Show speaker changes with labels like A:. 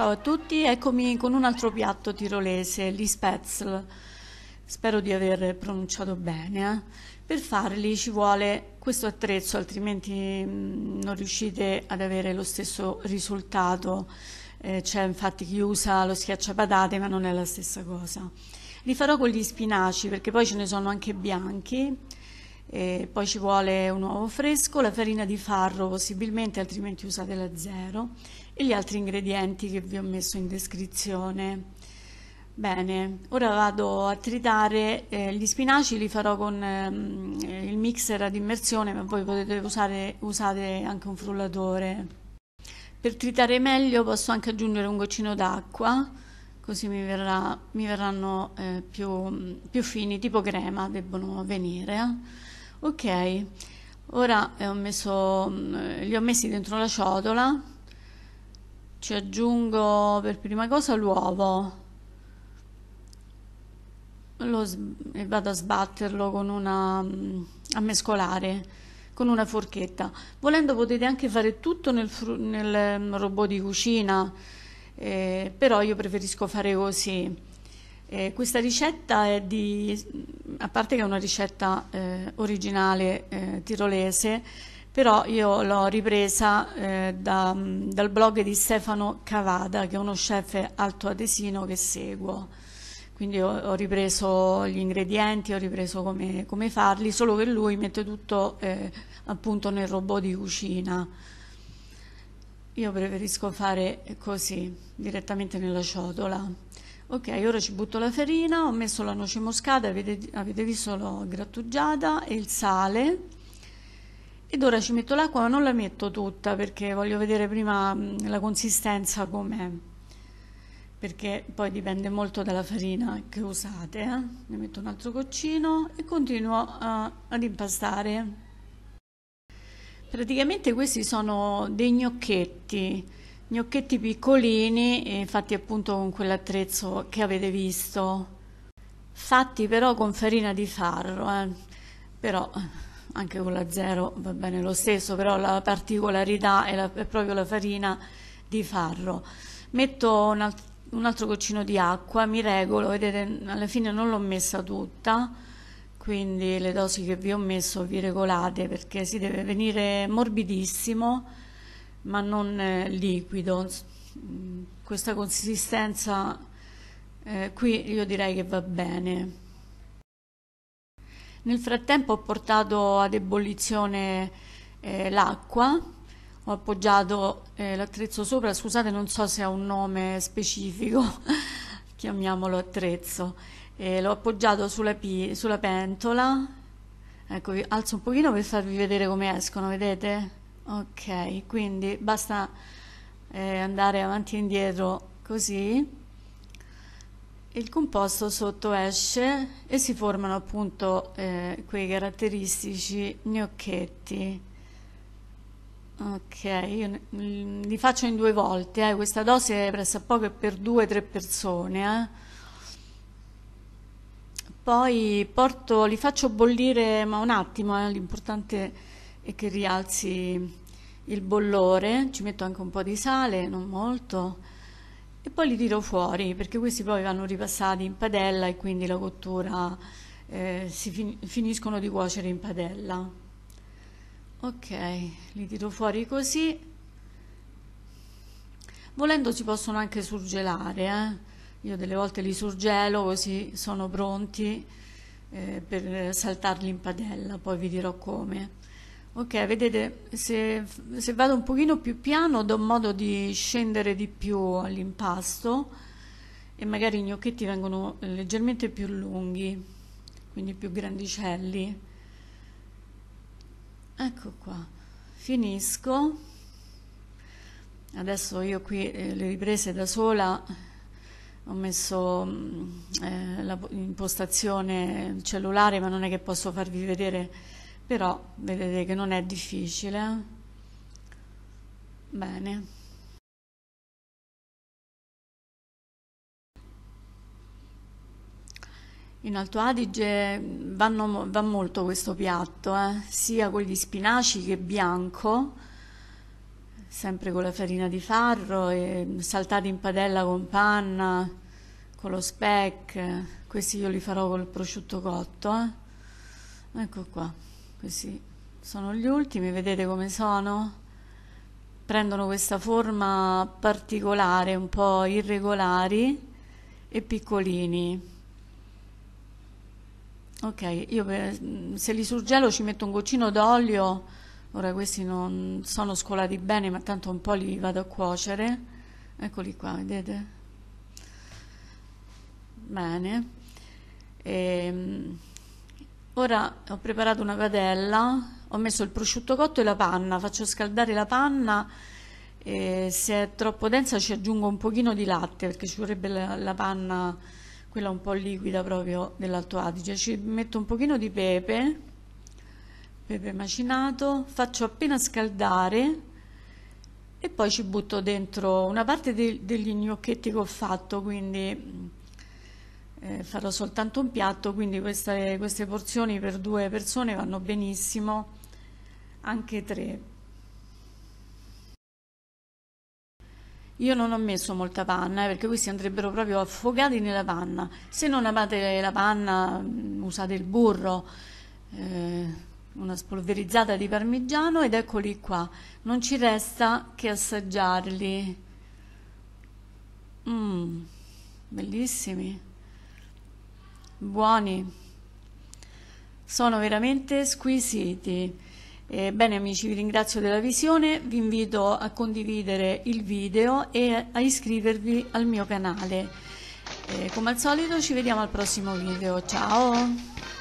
A: Ciao a tutti, eccomi con un altro piatto tirolese, gli spätzle. Spero di aver pronunciato bene. Eh. Per farli ci vuole questo attrezzo, altrimenti mm, non riuscite ad avere lo stesso risultato. Eh, c'è infatti chi usa lo schiacciapatate, ma non è la stessa cosa. Li farò con gli spinaci perché poi ce ne sono anche bianchi e poi ci vuole un uovo fresco, la farina di farro possibilmente, altrimenti usate la zero, e gli altri ingredienti che vi ho messo in descrizione. Bene, ora vado a tritare eh, gli spinaci, li farò con eh, il mixer ad immersione, ma voi potete usare usate anche un frullatore. Per tritare meglio posso anche aggiungere un goccino d'acqua, così mi, verrà, mi verranno eh, più, più, fini, tipo crema debbono venire. Ok, ora eh, ho messo, mm, li ho messi dentro la ciotola, ci aggiungo per prima cosa l'uovo e vado a sbatterlo con una, mm, a mescolare con una forchetta. Volendo potete anche fare tutto nel, nel mm, robot di cucina, eh, però io preferisco fare così. Eh, questa ricetta è di, a parte che è una ricetta eh, originale eh, tirolese, però io l'ho ripresa eh, da, dal blog di Stefano Cavada, che è uno chef altoatesino che seguo. Quindi ho, ho, ripreso gli ingredienti, ho ripreso come, come farli, solo che lui mette tutto eh, appunto nel robot di cucina. Io preferisco fare così, direttamente nella ciotola ok ora ci butto la farina ho messo la noce moscata avete, avete visto l'ho grattugiata e il sale ed ora ci metto l'acqua non la metto tutta perché voglio vedere prima mm, la consistenza com'è perché poi dipende molto dalla farina che usate eh? ne metto un altro goccino e continuo a, eh, ad impastare praticamente questi sono dei gnocchetti Gnocchetti piccolini, fatti appunto con quell'attrezzo che avete visto, fatti però con farina di farro, eh. però anche con la zero va bene lo stesso, però la particolarità è, la, è proprio la farina di farro. Metto un, alt un, altro goccino di acqua, mi regolo, vedete alla fine non l'ho messa tutta, quindi le dosi che vi ho messo vi regolate perché si deve venire morbidissimo ma non eh, liquido. Mm, questa consistenza eh, qui io direi che va bene. Nel frattempo ho portato ad ebollizione eh, l'acqua, ho appoggiato eh, l'attrezzo sopra, scusate non so se ha un nome specifico, chiamiamolo attrezzo, l'ho appoggiato sulla, sulla pentola, ecco alzo un pochino per farvi vedere come escono, vedete? ok quindi basta eh, andare avanti e indietro così il composto sotto esce e si formano appunto eh, quei caratteristici gnocchetti ok io li faccio in due volte eh. questa dose pressappoco è per due o tre persone eh. poi porto, li faccio bollire ma un attimo eh. l'importante è e che rialzi il bollore, ci metto anche un po' di sale, non molto, e poi li tiro fuori perché questi poi vanno ripassati in padella e quindi la cottura eh, si fin finiscono di cuocere in padella. Ok, li tiro fuori così. Volendo si possono anche surgelare, eh? io delle volte li surgelo così sono pronti eh, per saltarli in padella, poi vi dirò come. Ok, vedete, se, se, vado un pochino più piano do modo di scendere di più all'impasto e magari i gnocchetti vengono leggermente più lunghi, quindi più grandicelli. Ecco qua, finisco. Adesso io qui eh, le riprese da sola ho messo mm, eh, l'impostazione cellulare ma non è che posso farvi vedere però vedete che non è difficile bene in Alto Adige mm, vanno, va molto questo piatto eh? sia con gli spinaci che bianco sempre con la farina di farro e mm, saltati in padella con panna con lo speck questi io li farò col prosciutto cotto eh? ecco qua questi sono gli ultimi, vedete come sono? Prendono questa forma particolare, un po' irregolari e piccolini. Ok, io per, se li surgelo ci metto un goccino d'olio, ora questi non sono scolati bene ma tanto un po' li vado a cuocere, eccoli qua, vedete? Bene, e, ehm, Ora ho preparato una padella, ho messo il prosciutto cotto e la panna, faccio scaldare la panna, eh, se è troppo densa ci aggiungo un pochino di latte perché ci vorrebbe la, la panna, quella un po' liquida proprio dell'Alto Adige, ci metto un pochino di pepe, pepe macinato, faccio appena scaldare e poi ci butto dentro una parte de, degli gnocchetti che ho fatto, quindi eh, farò soltanto un piatto, quindi queste, queste porzioni per due persone vanno benissimo, anche tre. Io non ho messo molta panna eh, perché questi andrebbero proprio affogati nella panna. Se non amate la panna mm, usate il burro, eh, una spolverizzata di parmigiano ed eccoli qua. Non ci resta che assaggiarli. Mmm, bellissimi buoni, sono veramente squisiti. Eh, bene amici, vi ringrazio della visione, vi invito a condividere il video e a iscrivervi al mio canale. Eh, come al solito ci vediamo al prossimo video, ciao!